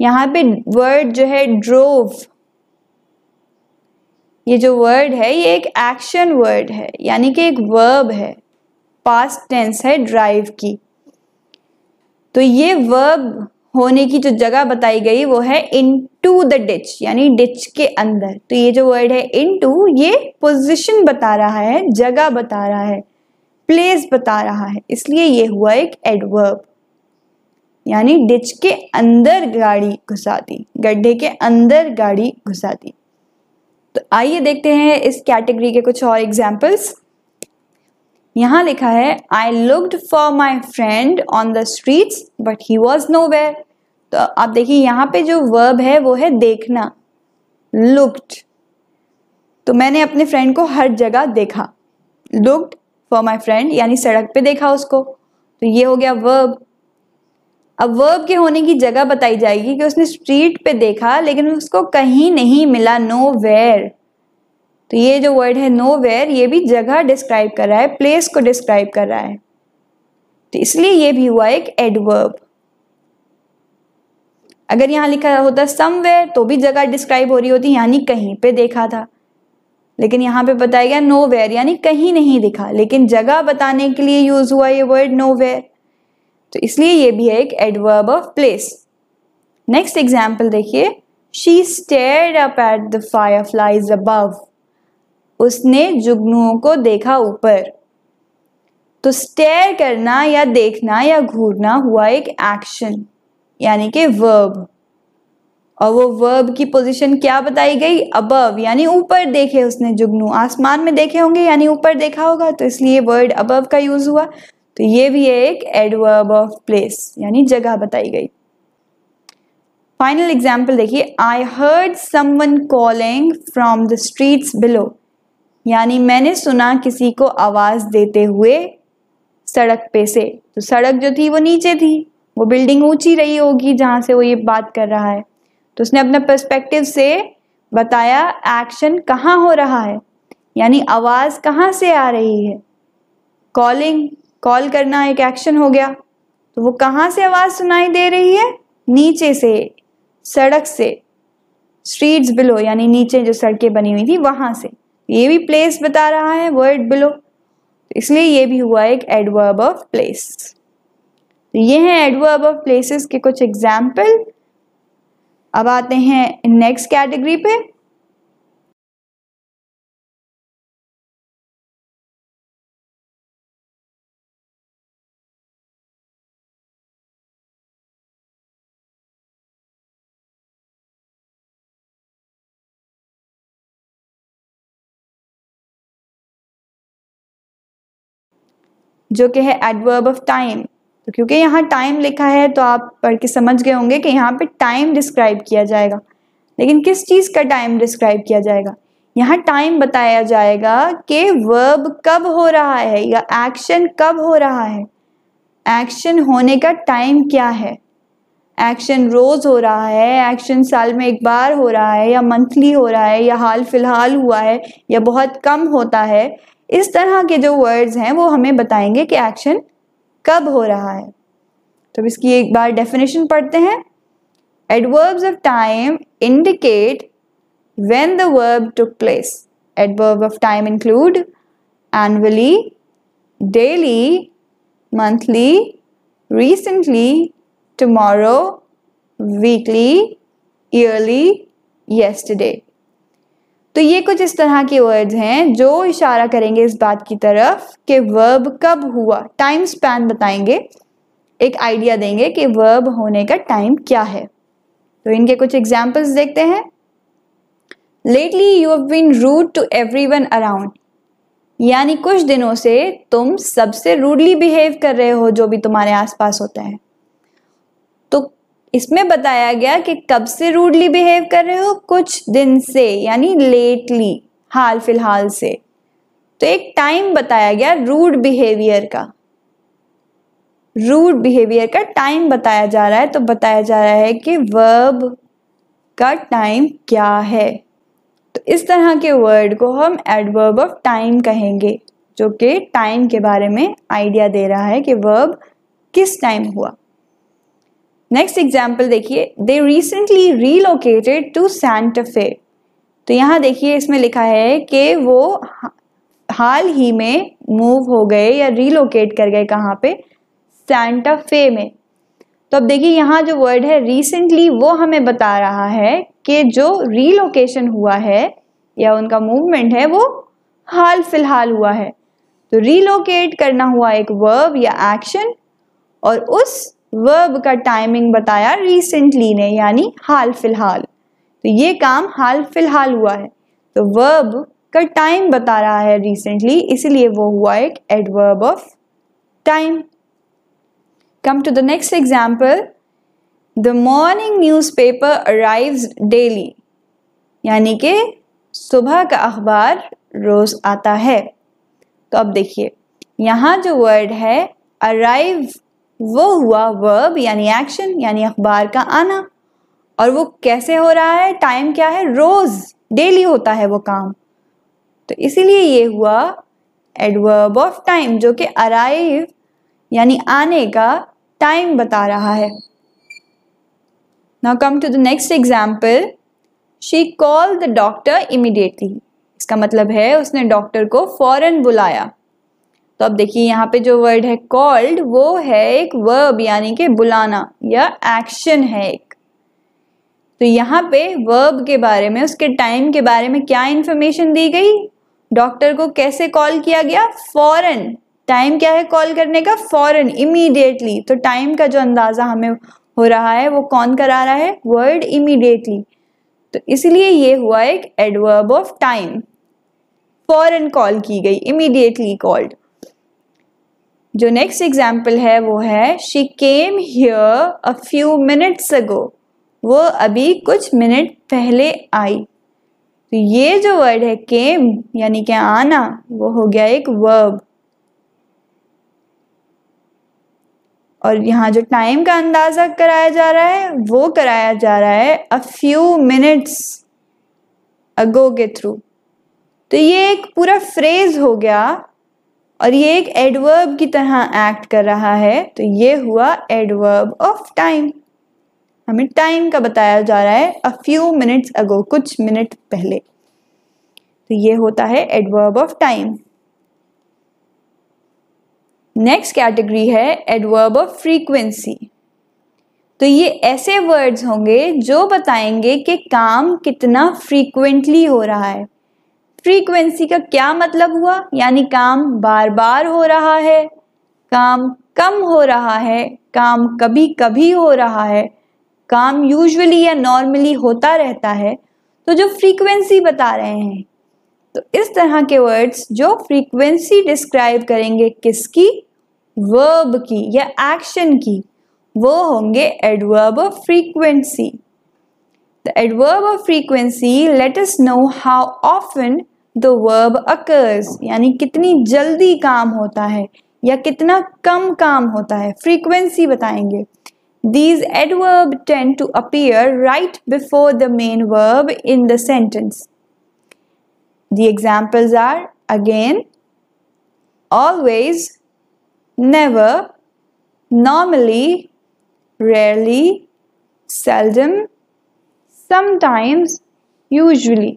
यहाँ पे वर्ड जो है ड्रोव ये जो वर्ड है ये एक एक्शन वर्ड है यानी कि एक वर्ब है पास्ट टेंस है ड्राइव की तो ये वर्ब होने की जो जगह बताई गई वो है इन टू द डिच यानी डिच के अंदर तो ये जो वर्ड है इन टू ये पोजिशन बता रहा है जगह बता रहा है प्लेस बता रहा है इसलिए ये हुआ एक एडवर्ब यानी डिच के अंदर गाड़ी घुसा दी गड्ढे के अंदर गाड़ी घुसा दी तो आइए देखते हैं इस कैटेगरी के कुछ और एग्जाम्पल्स यहां लिखा है I looked for my friend on the streets but he was nowhere तो आप देखिए यहाँ पे जो वर्ब है वो है देखना लुक्ड तो मैंने अपने फ्रेंड को हर जगह देखा लुक्ड फॉर माई फ्रेंड यानी सड़क पे देखा उसको तो ये हो गया वर्ब अब वर्ब के होने की जगह बताई जाएगी कि उसने स्ट्रीट पे देखा लेकिन उसको कहीं नहीं मिला नो वेयर तो ये जो वर्ड है नो वेयर ये भी जगह डिस्क्राइब कर रहा है प्लेस को डिस्क्राइब कर रहा है तो इसलिए ये भी हुआ एक एडवर्ब अगर यहाँ लिखा होता समवेयर तो भी जगह डिस्क्राइब हो रही होती यानी कहीं पे देखा था लेकिन यहाँ पे बताया गया नो वेयर यानी कहीं नहीं दिखा लेकिन जगह बताने के लिए यूज हुआ ये वर्ड नो वेयर तो इसलिए ये भी है एक adverb of place next example देखिए she stared up at the flies above उसने जुगनुओं को देखा ऊपर तो स्टेयर करना या देखना या घूरना हुआ एक एक्शन यानी कि वर्ब और वो वर्ब की पोजीशन क्या बताई गई अबव यानी ऊपर देखे उसने जुगनू आसमान में देखे होंगे यानी ऊपर देखा होगा तो इसलिए वर्ड अबव का यूज हुआ तो ये भी है एक एडवर्ब ऑफ प्लेस यानी जगह बताई गई फाइनल एग्जाम्पल देखिए I heard someone calling from the streets below यानी मैंने सुना किसी को आवाज़ देते हुए सड़क पे से तो सड़क जो थी वो नीचे थी वो बिल्डिंग ऊंची रही होगी जहाँ से वो ये बात कर रहा है तो उसने अपने पर्सपेक्टिव से बताया एक्शन कहाँ हो रहा है यानी आवाज़ कहाँ से आ रही है कॉलिंग कॉल करना एक एक्शन हो गया तो वो कहाँ से आवाज़ सुनाई दे रही है नीचे से सड़क से स्ट्रीट्स बिलो यानी नीचे जो सड़कें बनी हुई थी वहां से ये भी प्लेस बता रहा है वर्ड बिलो इसलिए ये भी हुआ एक एडवर्ब ऑफ प्लेस तो ये हैं एडवर्ब ऑफ प्लेसेस के कुछ एग्जाम्पल अब आते हैं नेक्स्ट कैटेगरी पे जो कि है एडवर्ब ऑफ टाइम तो क्योंकि यहाँ टाइम लिखा है तो आप पढ़ के समझ गए होंगे कि यहाँ पे टाइम डिस्क्राइब किया जाएगा लेकिन किस चीज़ का टाइम डिस्क्राइब किया जाएगा यहाँ टाइम बताया जाएगा कि वर्ब कब हो रहा है या एक्शन कब हो रहा है एक्शन होने का टाइम क्या है एक्शन रोज़ हो रहा है एक्शन साल में एक बार हो रहा है या मंथली हो रहा है या हाल फिलहाल हुआ है या बहुत कम होता है इस तरह के जो वर्ड्स हैं वो हमें बताएंगे कि एक्शन कब हो रहा है तो इसकी एक बार डेफिनेशन पढ़ते हैं adverbs of time indicate when the verb took place adverb of time include annually daily monthly recently tomorrow weekly yearly yesterday तो ये कुछ इस तरह के वर्ड्स हैं जो इशारा करेंगे इस बात की तरफ कि वर्ब कब हुआ टाइम स्पैन बताएंगे एक आइडिया देंगे कि वर्ब होने का टाइम क्या है तो इनके कुछ एग्जाम्पल्स देखते हैं lately you have been rude to everyone around यानी कुछ दिनों से तुम सबसे रूडली बिहेव कर रहे हो जो भी तुम्हारे आसपास होता है तो इसमें बताया गया कि कब से रूडली बिहेव कर रहे हो कुछ दिन से यानी लेटली हाल फिलहाल से तो एक टाइम बताया गया रूड बिहेवियर का रूड बिहेवियर का टाइम बताया जा रहा है तो बताया जा रहा है कि वर्ब का टाइम क्या है तो इस तरह के वर्ड को हम एडवर्ब ऑफ टाइम कहेंगे जो कि टाइम के बारे में आइडिया दे रहा है कि वर्ब किस टाइम हुआ नेक्स्ट एग्जाम्पल देखिए they recently relocated to Santa Fe तो यहाँ देखिए इसमें लिखा है कि वो हाल ही में मूव हो गए या रीलोकेट कर गए कहाँ पे सेंटा फे में तो अब देखिए यहाँ जो वर्ड है रिसेंटली वो हमें बता रहा है कि जो रीलोकेशन हुआ है या उनका मूवमेंट है वो हाल फिलहाल हुआ है तो रीलोकेट करना हुआ एक वर्ब या एक्शन और उस वर्ब का टाइमिंग बताया रिसेंटली ने यानी हाल फिलहाल तो ये काम हाल फिलहाल हुआ है तो वर्ब का टाइम बता रहा है रिसेंटली इसलिए वो हुआ एक adverb of time come to the next example the morning newspaper arrive daily यानी कि सुबह का अखबार रोज आता है तो अब देखिए यहाँ जो वर्ड है अराइव वो हुआ वर्ब यानी एक्शन यानी अखबार का आना और वो कैसे हो रहा है टाइम क्या है रोज़ डेली होता है वो काम तो इसीलिए ये हुआ एडवर्ब ऑफ टाइम जो कि अराइव यानी आने का टाइम बता रहा है now come to the next example she call the doctor immediately इसका मतलब है उसने डॉक्टर को फौरन बुलाया तो अब देखिए यहाँ पे जो वर्ड है कॉल्ड वो है एक वर्ब यानी कि बुलाना या एक्शन है एक तो यहाँ पे वर्ब के बारे में उसके टाइम के बारे में क्या इंफॉर्मेशन दी गई डॉक्टर को कैसे कॉल किया गया फॉरन टाइम क्या है कॉल करने का फॉरन इमीडिएटली तो टाइम का जो अंदाज़ा हमें हो रहा है वो कौन करा रहा है वर्ड इमीडिएटली तो इसलिए ये हुआ एक एडवर्ब ऑफ टाइम फॉरन कॉल की गई इमीडिएटली कॉल्ड जो नेक्स्ट एग्जाम्पल है वो है she came here a few minutes ago वो अभी कुछ मिनट पहले आई तो ये जो वर्ड है केम यानी क्या आना वो हो गया एक वर्ब और यहाँ जो टाइम का अंदाज़ा कराया जा रहा है वो कराया जा रहा है अ फ्यू मिनट्स अगो के थ्रू तो ये एक पूरा फ्रेज हो गया और ये एक एडवर्ब की तरह एक्ट कर रहा है तो ये हुआ एडवर्ब ऑफ टाइम हमें टाइम का बताया जा रहा है अ फ्यू मिनट्स अगो कुछ मिनट पहले तो ये होता है adverb of time next category है एडवर्ब ऑफ फ्रीक्वेंसी तो ये ऐसे वर्ड्स होंगे जो बताएंगे कि काम कितना फ्रीक्वेंटली हो रहा है फ्रीक्वेंसी का क्या मतलब हुआ यानी काम बार बार हो रहा है काम कम हो रहा है काम कभी कभी हो रहा है काम यूजुअली या नॉर्मली होता रहता है तो जो फ्रीक्वेंसी बता रहे हैं तो इस तरह के वर्ड्स जो फ्रीक्वेंसी डिस्क्राइब करेंगे किसकी वर्ब की या एक्शन की वो होंगे adverb of frequency the adverb of frequency let us know how often the verb occurs यानी कितनी जल्दी काम होता है या कितना कम काम होता है फ्रीक्वेंसी बताएंगे these adverb tend to appear right before the main verb in the sentence the examples are again always never normally rarely seldom sometimes usually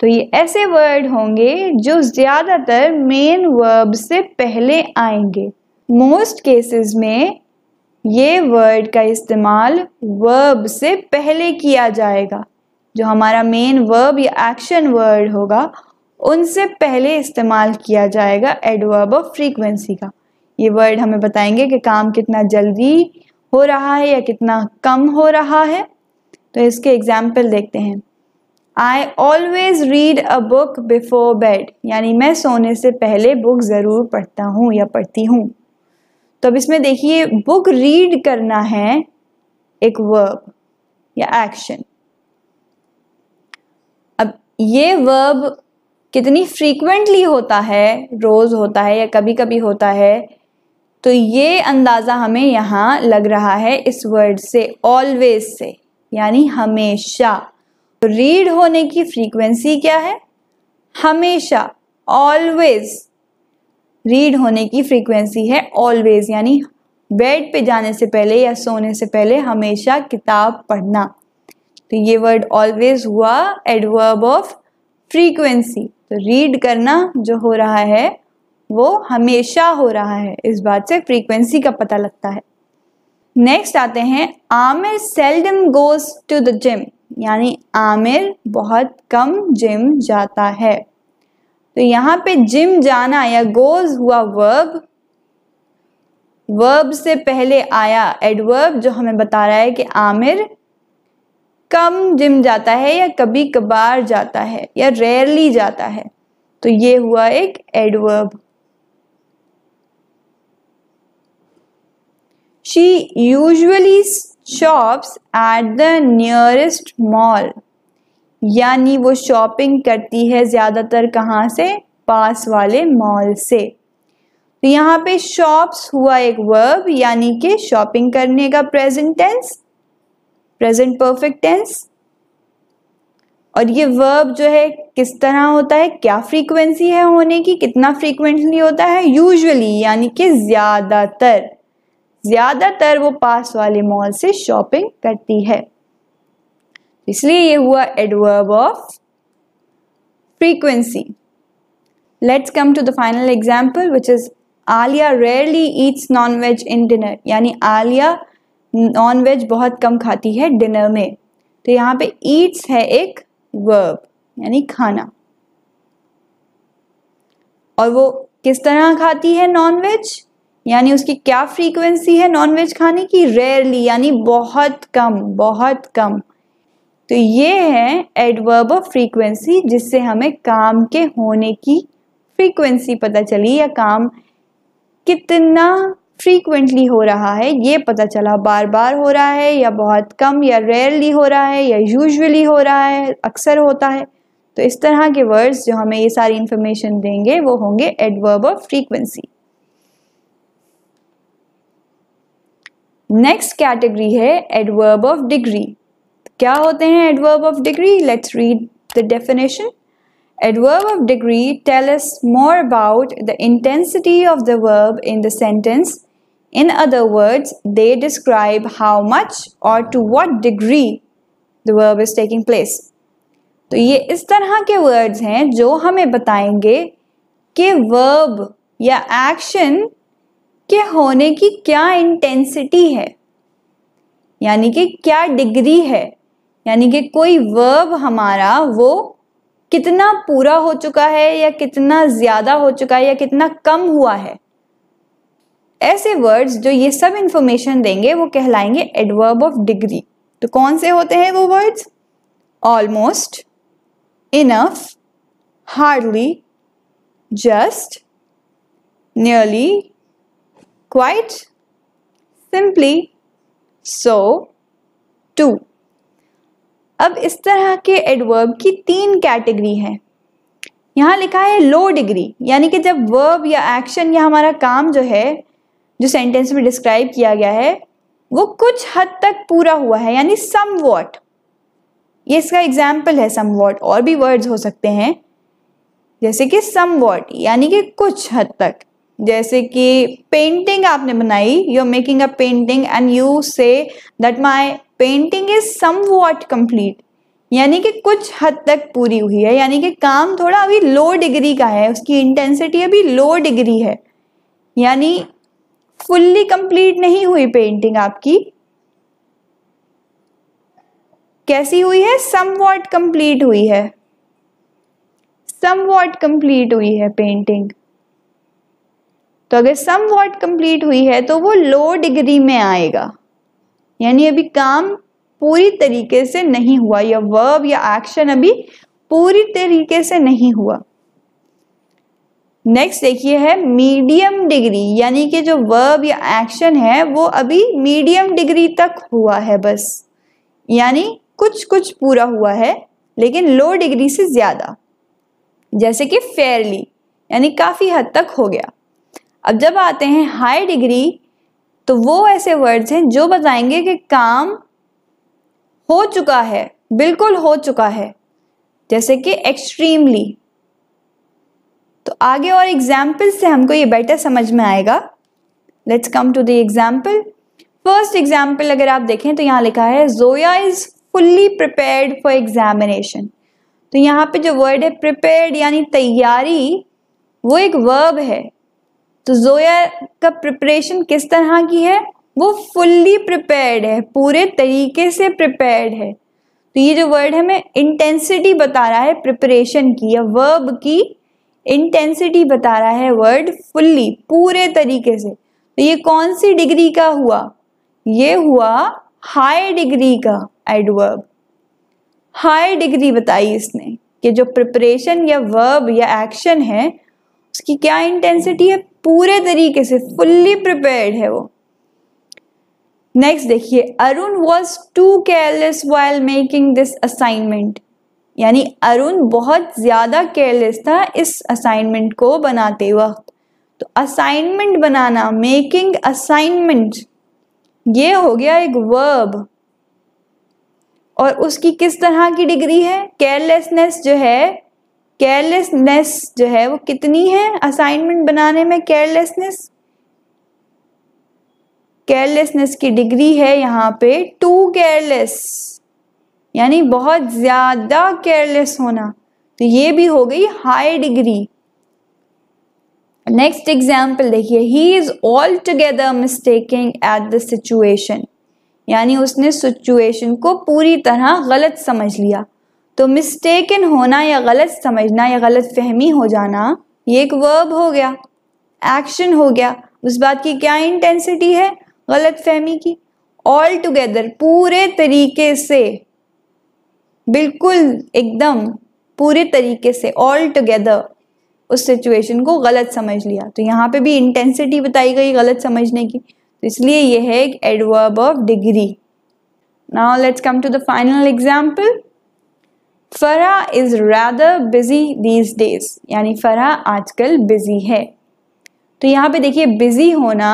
तो ये ऐसे वर्ड होंगे जो ज़्यादातर मेन वर्ब से पहले आएंगे मोस्ट केसेस में ये वर्ड का इस्तेमाल वर्ब से पहले किया जाएगा जो हमारा मेन वर्ब या एक्शन वर्ड होगा उनसे पहले इस्तेमाल किया जाएगा एडवर्ब ऑफ फ्रीक्वेंसी का ये वर्ड हमें बताएंगे कि काम कितना जल्दी हो रहा है या कितना कम हो रहा है तो इसके एग्जाम्पल देखते हैं I always read a book before bed यानी मैं सोने से पहले बुक ज़रूर पढ़ता हूँ या पढ़ती हूँ तो अब इसमें देखिए बुक रीड करना है एक वर्ब या एक्शन अब ये वर्ब कितनी फ्रीक्वेंटली होता है रोज़ होता है या कभी कभी होता है तो ये अंदाज़ा हमें यहाँ लग रहा है इस वर्ड से ऑलवेज से यानी हमेशा रीड तो होने की फ्रीक्वेंसी क्या है हमेशा ऑलवेज रीड होने की फ्रीक्वेंसी है ऑलवेज यानी बेड पे जाने से पहले या सोने से पहले हमेशा किताब पढ़ना तो ये वर्ड ऑलवेज हुआ एडवर्ब ऑफ फ्रीक्वेंसी तो रीड करना जो हो रहा है वो हमेशा हो रहा है इस बात से फ्रीक्वेंसी का पता लगता है नेक्स्ट आते हैं Aamir seldom goes to the gym यानी आमिर बहुत कम जिम जाता है तो यहाँ पे जिम जाना या गोज हुआ वर्ब वर्ब से पहले आया एडवर्ब जो हमें बता रहा है कि आमिर कम जिम जाता है या कभी कभार जाता है या रेयरली जाता है तो ये हुआ एक adverb she usually shops at the nearest mall यानी वो शॉपिंग करती है ज़्यादातर कहाँ से पास वाले मॉल से तो यहाँ पे शॉप्स हुआ एक वर्ब यानी कि शॉपिंग करने का present tense present perfect tense और ये वर्ब जो है किस तरह होता है क्या फ्रीक्वेंसी है होने की कितना फ्रीक्वेंटली होता है यूजुअली यानी कि ज़्यादातर ज़्यादातर वो पास वाले मॉल से शॉपिंग करती है इसलिए ये हुआ adverb of frequency let's come to the final example which is Alia rarely eats non veg in dinner यानी आलिया नॉन-वेज बहुत कम खाती है डिनर में तो यहाँ पे ईट्स है एक वर्ब यानी खाना और वो किस तरह खाती है नॉन-वेज यानी उसकी क्या फ्रीक्वेंसी है नॉनवेज खाने की रेयरली यानी बहुत कम बहुत कम तो ये है एडवर्ब ऑफ फ्रीक्वेंसी जिससे हमें काम के होने की फ्रीक्वेंसी पता चली या काम कितना फ्रीक्वेंटली हो रहा है ये पता चला बार बार हो रहा है या बहुत कम या रेयरली हो रहा है या यूजुअली हो रहा है अक्सर होता है तो इस तरह के वर्ड्स जो हमें ये सारी इन्फॉर्मेशन देंगे वो होंगे adverb of frequency next category है एडवर्ब ऑफ डिग्री क्या होते हैं adverb of degree let's read the definition adverb of degree tell us more about the intensity of the verb in the sentence in other words they describe how much or to what degree the verb is taking place तो ये इस तरह के words हैं जो हमें बताएंगे कि वर्ब या एक्शन के होने की क्या इंटेंसिटी है यानी कि क्या डिग्री है यानी कि कोई वर्ब हमारा वो कितना पूरा हो चुका है या कितना ज़्यादा हो चुका है या कितना कम हुआ है ऐसे वर्ड्स जो ये सब इंफॉर्मेशन देंगे वो कहलाएंगे एडवर्ब ऑफ डिग्री तो कौन से होते हैं वो words almost enough hardly just nearly quite simply so too अब इस तरह के एडवर्ब की तीन कैटेगरी है यहाँ लिखा है लो डिग्री यानी कि जब वर्ब या एक्शन या हमारा काम जो है जो सेंटेंस में डिस्क्राइब किया गया है वो कुछ हद तक पूरा हुआ है यानी सम वॉट ये इसका एग्जाम्पल है सम वॉट और भी वर्ड्स हो सकते हैं जैसे कि सम वॉट यानी कि कुछ हद तक जैसे कि पेंटिंग आपने बनाई you are making a painting and you say that my painting is somewhat complete यानी कि कुछ हद तक पूरी हुई है यानी कि काम थोड़ा अभी लो डिग्री का है उसकी इंटेंसिटी अभी लो डिग्री है यानी फुल्ली कंप्लीट नहीं हुई पेंटिंग आपकी कैसी हुई है सम वॉट कंप्लीट हुई है सम वॉट कंप्लीट हुई है पेंटिंग तो अगर सम वॉट कंप्लीट हुई है तो वो लो डिग्री में आएगा यानी अभी काम पूरी तरीके से नहीं हुआ या वर्ब या एक्शन अभी पूरी तरीके से नहीं हुआ नेक्स्ट देखिए है मीडियम डिग्री यानी कि जो वर्ब या एक्शन है वो अभी मीडियम डिग्री तक हुआ है बस यानी कुछ कुछ पूरा हुआ है लेकिन लो डिग्री से ज़्यादा जैसे कि फेयरली यानी काफ़ी हद तक हो गया अब जब आते हैं हाई डिग्री तो वो ऐसे वर्ड्स हैं जो बताएंगे कि काम हो चुका है बिल्कुल हो चुका है जैसे कि एक्सट्रीमली तो आगे और एग्जाम्पल से हमको ये बेटर समझ में आएगा let's come to the example first example अगर आप देखें तो यहाँ लिखा है Zoya is fully prepared for examination तो यहाँ पे जो वर्ड है प्रिपेयर्ड यानी तैयारी वो एक वर्ब है तो जोया का प्रिपरेशन किस तरह की है वो फुल्ली प्रिपेयर्ड है पूरे तरीके से प्रिपेयर्ड है तो ये जो वर्ड हमें इंटेंसिटी बता रहा है प्रिपरेशन की या वर्ब की इंटेंसिटी बता रहा है वर्ड फुल्ली पूरे तरीके से तो ये कौन सी डिग्री का हुआ ये हुआ हाई डिग्री का एडवर्ब हाई डिग्री बताई इसने कि जो प्रिपरेशन या वर्ब या एक्शन है उसकी क्या इंटेंसिटी है पूरे तरीके से फुल्ली प्रिपेयर्ड है वो नेक्स्ट देखिए Arun was too careless while making this assignment यानी अरुण बहुत ज़्यादा केयरलेस था इस असाइनमेंट को बनाते वक्त तो असाइनमेंट बनाना मेकिंग असाइनमेंट ये हो गया एक वर्ब और उसकी किस तरह की डिग्री है केयरलेसनेस जो है केयरलेसनेस जो है वो कितनी है असाइनमेंट बनाने में केयरलेसनेस केयरलेसनेस की डिग्री है यहाँ पे टू केयरलेस यानी बहुत ज़्यादा केयरलेस होना तो ये भी हो गई हाई डिग्री नेक्स्ट एग्जाम्पल देखिए he is altogether mistaking at the situation यानी उसने सिचुएशन को पूरी तरह गलत समझ लिया तो मिस्टेक इन होना या गलत समझना या गलत फहमी हो जाना ये एक वर्ब हो गया एक्शन हो गया उस बात की क्या इंटेंसिटी है गलत फहमी की ऑल टुगेदर पूरे तरीके से बिल्कुल एकदम पूरे तरीके से ऑल टुगेदर उस सिचुएशन को गलत समझ लिया तो यहाँ पे भी इंटेंसिटी बताई गई गलत समझने की तो इसलिए यह है एक adverb of degree now let's come to the final example Farah is rather busy these days यानी फरा आजकल बिज़ी है तो यहाँ पे देखिए बिज़ी होना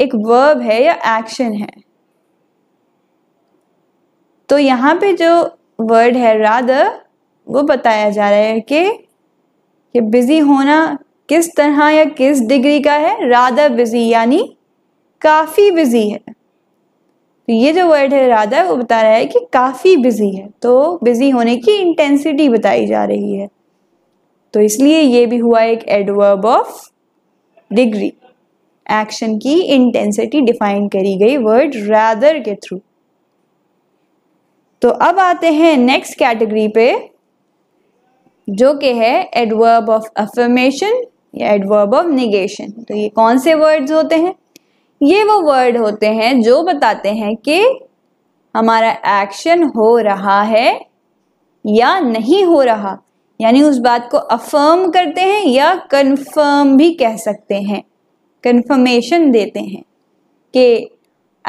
एक वर्ब है या एक्शन है तो यहाँ पे जो वर्ड है रादर वो बताया जा रहा है कि ये बिज़ी होना किस तरह या किस डिग्री का है राधा बिज़ी यानी काफ़ी बिज़ी है तो ये जो वर्ड है राधा वो बता रहा है कि काफ़ी बिजी है तो बिजी होने की इंटेंसिटी बताई जा रही है तो इसलिए ये भी हुआ एक एडवर्ब ऑफ डिग्री एक्शन की इंटेंसिटी डिफाइन करी गई वर्ड रैदर के थ्रू तो अब आते हैं नेक्स्ट कैटेगरी पे जो के है एडवर्ब ऑफ अफर्मेशन या एडवर्ब ऑफ निगेशन तो ये कौन से वर्ड्स होते हैं ये वो वर्ड होते हैं जो बताते हैं कि हमारा एक्शन हो रहा है या नहीं हो रहा यानी उस बात को अफर्म करते हैं या कंफर्म भी कह सकते हैं कंफर्मेशन देते हैं कि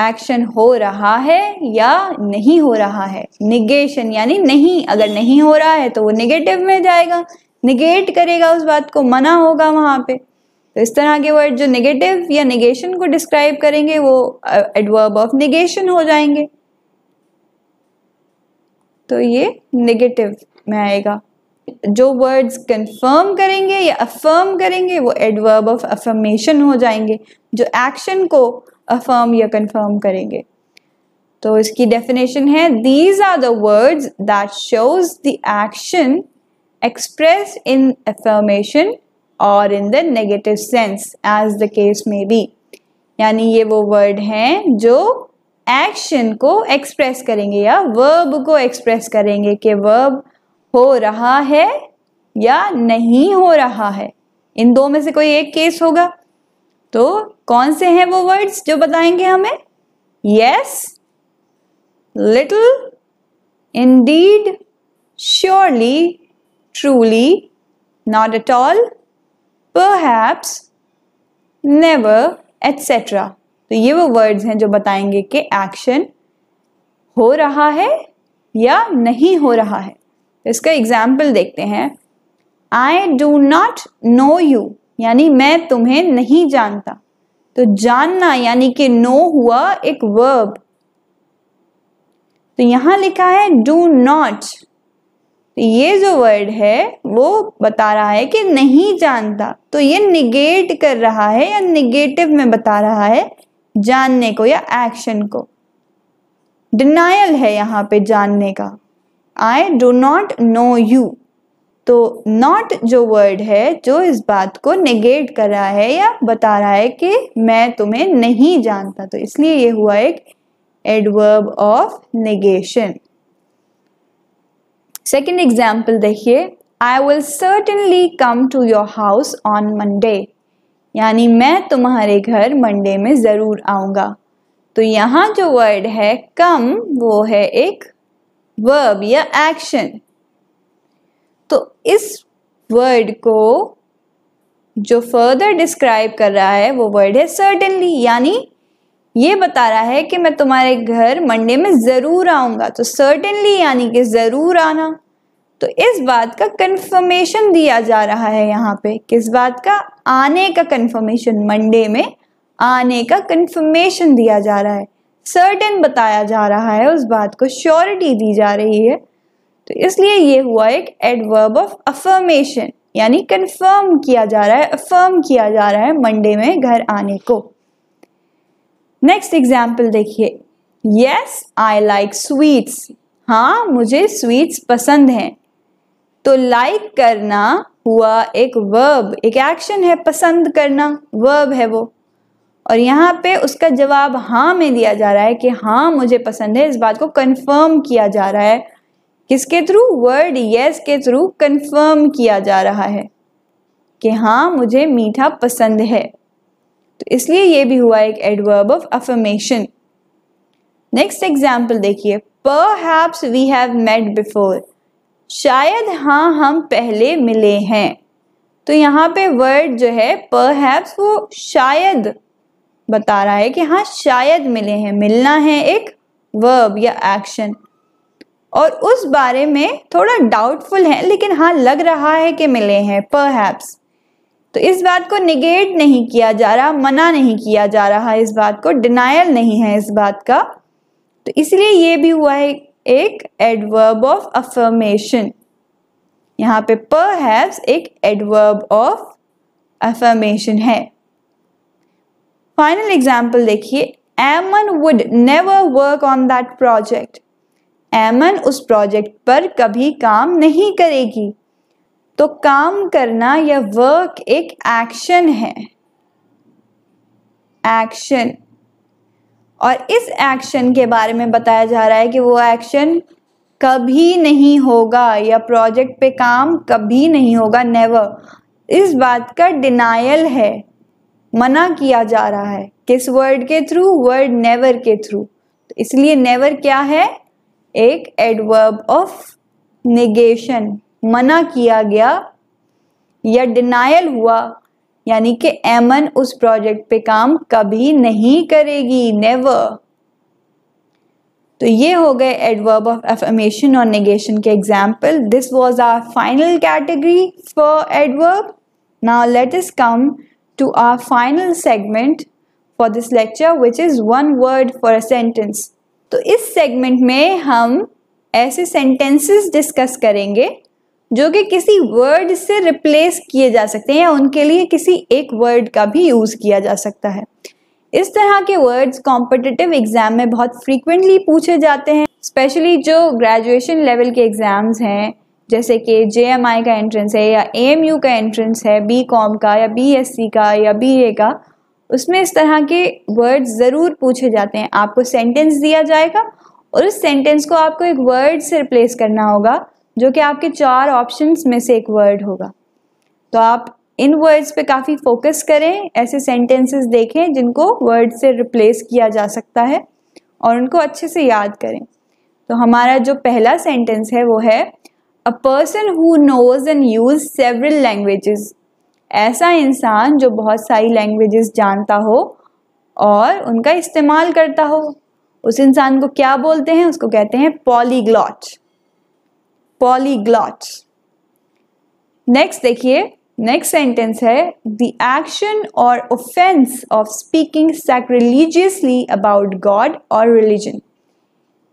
एक्शन हो रहा है या नहीं हो रहा है निगेशन यानी नहीं अगर नहीं हो रहा है तो वो निगेटिव में जाएगा निगेट करेगा उस बात को मना होगा वहाँ पे तो इस तरह के वर्ड जो नेगेटिव या नेगेशन को डिस्क्राइब करेंगे वो एडवर्ब ऑफ नेगेशन हो जाएंगे तो ये नेगेटिव में आएगा जो वर्ड्स कंफर्म करेंगे या अफर्म करेंगे वो एडवर्ब ऑफ अफर्मेशन हो जाएंगे जो एक्शन को अफर्म या कंफर्म करेंगे तो इसकी डेफिनेशन है these are the words that shows the action express in affirmation or in the negative sense as the case may be यानी ये वो वर्ड हैं जो एक्शन को एक्सप्रेस करेंगे या वर्ब को एक्सप्रेस करेंगे कि वर्ब हो रहा है या नहीं हो रहा है इन दो में से कोई एक केस होगा तो कौन से हैं वो वर्ड्स जो बताएंगे हमें yes little indeed surely truly not at all perhaps, never etcetera तो ये वो वर्ड्स हैं जो बताएंगे कि एक्शन हो रहा है या नहीं हो रहा है इसका एग्जाम्पल देखते हैं I do not know you यानी मैं तुम्हें नहीं जानता तो जानना यानी कि नो हुआ एक वर्ब तो यहां लिखा है डू नॉट ये जो वर्ड है वो बता रहा है कि नहीं जानता तो ये निगेट कर रहा है या निगेटिव में बता रहा है जानने को या एक्शन को डिनाइल है यहाँ पे जानने का I do not know you तो नॉट जो वर्ड है जो इस बात को निगेट कर रहा है या बता रहा है कि मैं तुम्हें नहीं जानता तो इसलिए ये हुआ एक adverb of negation second example देखिए I will certainly come to your house on Monday यानी मैं तुम्हारे घर मंडे में ज़रूर आऊँगा तो यहाँ जो वर्ड है कम वो है एक वर्ब या एक्शन तो इस वर्ड को जो फर्दर डिस्क्राइब कर रहा है वो वर्ड है सर्टेनली यानी ये बता रहा है कि मैं तुम्हारे घर मंडे में ज़रूर आऊंगा तो सर्टेनली यानी कि ज़रूर आना तो इस बात का कंफर्मेशन दिया जा रहा है यहाँ पे किस बात का आने का कंफर्मेशन मंडे में आने का कंफर्मेशन दिया जा रहा है सर्टेन बताया जा रहा है उस बात को श्योरिटी दी जा रही है तो इसलिए ये हुआ एक एडवर्ब ऑफ अफर्मेशन यानी कंफर्म किया जा रहा है अफर्म किया जा रहा है मंडे में घर आने को नेक्स्ट एग्जाम्पल देखिए यस आई लाइक स्वीट्स हाँ मुझे स्वीट्स पसंद हैं तो लाइक like करना हुआ एक वर्ब एक एक्शन है पसंद करना वर्ब है वो और यहाँ पे उसका जवाब हाँ में दिया जा रहा है कि हाँ मुझे पसंद है इस बात को कंफर्म किया जा रहा है किसके थ्रू वर्ड यस के थ्रू कंफर्म किया जा रहा है कि हाँ मुझे मीठा पसंद है तो इसलिए ये भी हुआ एक adverb of affirmation next example देखिए perhaps we have met before शायद हाँ हम पहले मिले हैं तो यहाँ पे वर्ड जो है पर हैप्स वो शायद बता रहा है कि हाँ शायद मिले हैं मिलना है एक वर्ब या एक्शन और उस बारे में थोड़ा डाउटफुल है लेकिन हाँ लग रहा है कि मिले हैं पर हैप्स तो इस बात को निगेट नहीं किया जा रहा मना नहीं किया जा रहा इस बात को डिनाइल नहीं है इस बात का तो इसलिए ये भी हुआ है एक एडवर्ब ऑफ अफर्मेशन यहाँ पे पर एक एडवर्ब ऑफ अफर्मेशन है फाइनल एग्जाम्पल देखिए Aman would never work on that project Aman उस प्रोजेक्ट पर कभी काम नहीं करेगी तो काम करना या वर्क एक एक्शन है एक्शन और इस एक्शन के बारे में बताया जा रहा है कि वो एक्शन कभी नहीं होगा या प्रोजेक्ट पे काम कभी नहीं होगा नेवर इस बात का डिनायल है मना किया जा रहा है किस वर्ड के थ्रू वर्ड नेवर के थ्रू तो इसलिए नेवर क्या है एक एडवर्ब ऑफ निगेशन मना किया गया या डिनाइल हुआ यानी कि एमन उस प्रोजेक्ट पे काम कभी नहीं करेगी नेवर तो ये हो गए एडवर्ब ऑफ एफर्मेशन और नेगेशन के example this was our final category for adverb now let us come to our final segment for this lecture which is one word for a sentence तो इस segment में हम ऐसे sentences discuss करेंगे जो कि किसी वर्ड से रिप्लेस किए जा सकते हैं या उनके लिए किसी एक वर्ड का भी यूज़ किया जा सकता है इस तरह के वर्ड्स कॉम्पिटिटिव एग्ज़ाम में बहुत फ्रीक्वेंटली पूछे जाते हैं स्पेशली जो ग्रेजुएशन लेवल के एग्ज़ाम्स हैं जैसे कि जे का एंट्रेंस है या ए का एंट्रेंस है बी का या बी का या बी का उसमें इस तरह के वर्ड्स ज़रूर पूछे जाते हैं आपको सेंटेंस दिया जाएगा और उस सेंटेंस को आपको एक वर्ड से रिप्लेस करना होगा जो कि आपके चार ऑप्शंस में से एक वर्ड होगा तो आप इन वर्ड्स पे काफ़ी फोकस करें ऐसे सेंटेंसेस देखें जिनको वर्ड से रिप्लेस किया जा सकता है और उनको अच्छे से याद करें तो हमारा जो पहला सेंटेंस है वो है a person who knows and use several languages ऐसा इंसान जो बहुत सारी लैंग्वेजेस जानता हो और उनका इस्तेमाल करता हो उस इंसान को क्या बोलते हैं उसको कहते हैं पॉलीग्लॉट पॉलीग्लॉट नेक्स्ट देखिए नेक्स्ट सेंटेंस है the action or offense of speaking sacrilegiously about God or religion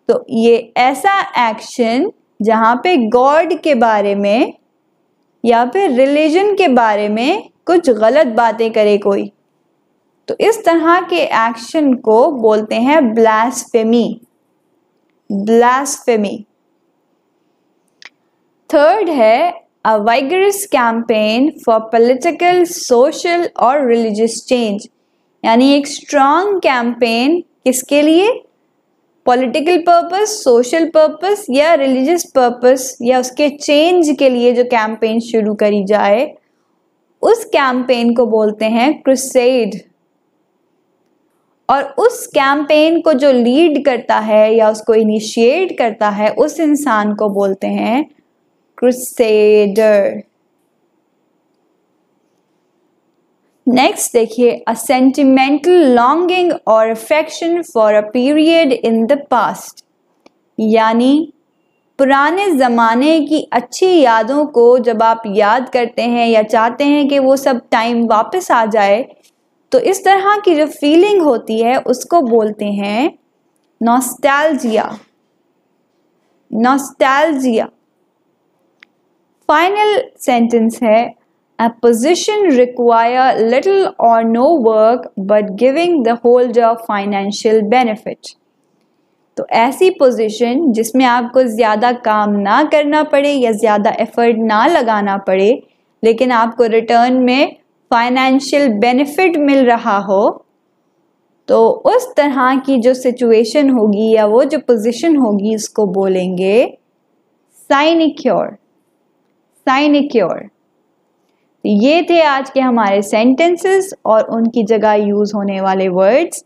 तो ये ऐसा एक्शन जहां पे गॉड के बारे में या फिर रिलीजन के बारे में कुछ गलत बातें करे कोई तो इस तरह के एक्शन को बोलते हैं ब्लास्फेमी ब्लास्फेमी थर्ड है a vigorous campaign for political social or religious change यानी एक स्ट्रांग कैंपेन किसके लिए पॉलिटिकल पर्पस सोशल पर्पस या रिलीजियस पर्पस या उसके चेंज के लिए जो कैंपेन शुरू करी जाए उस कैंपेन को बोलते हैं क्रुसेड और उस कैंपेन को जो लीड करता है या उसको इनिशिएट करता है उस इंसान को बोलते हैं crusader नेक्स्ट देखिए a sentimental longing or affection for a period in the past यानी पुराने ज़माने की अच्छी यादों को जब आप याद करते हैं या चाहते हैं कि वो सब टाइम वापस आ जाए तो इस तरह की जो फीलिंग होती है उसको बोलते हैं नॉस्टैल्जिया नॉस्टैल्जिया फाइनल सेंटेंस है position require little or no work but giving the the holder financial benefit तो ऐसी पोजिशन जिसमें आपको ज़्यादा काम ना करना पड़े या ज़्यादा एफर्ट ना लगाना पड़े लेकिन आपको रिटर्न में फाइनेंशियल बेनिफिट मिल रहा हो तो उस तरह की जो सिचुएशन होगी या वो जो पोजीशन होगी उसको बोलेंगे साइनिक्योर साइनिक्योर तो ये थे आज के हमारे सेंटेंसेस और उनकी जगह यूज़ होने वाले वर्ड्स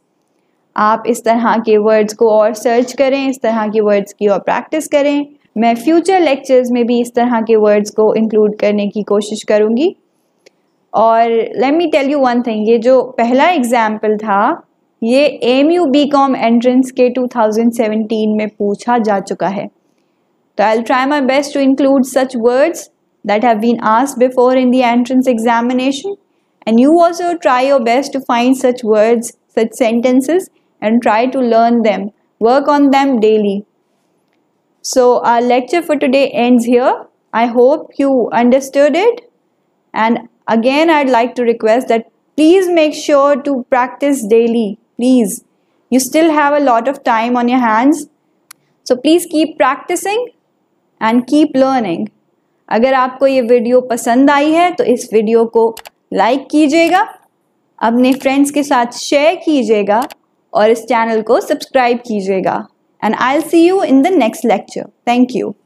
आप इस तरह के वर्ड्स को और सर्च करें इस तरह के वर्ड्स की और प्रैक्टिस करें मैं फ्यूचर लेक्चर्स में भी इस तरह के वर्ड्स को इंक्लूड करने की कोशिश करूंगी और let me tell you one thing ये जो पहला एग्जाम्पल था ये M U B com entrance के 2017 में पूछा जा चुका है तो I try my best to include such words that have been asked before in the entrance examination. And you also try your best to find such words, such sentences, and try to learn them. Work on them daily. So, our lecture for today ends here. I hope you understood it. And again, I'd like to request that please make sure to practice daily. Please. You still have a lot of time on your hands. So, please keep practicing and keep learning. अगर आपको ये video पसंद आई है तो इस video को like कीजिएगा अपने फ्रेंड्स के साथ शेयर कीजिएगा और इस चैनल को सब्सक्राइब कीजिएगा and I see you in the next lecture thank you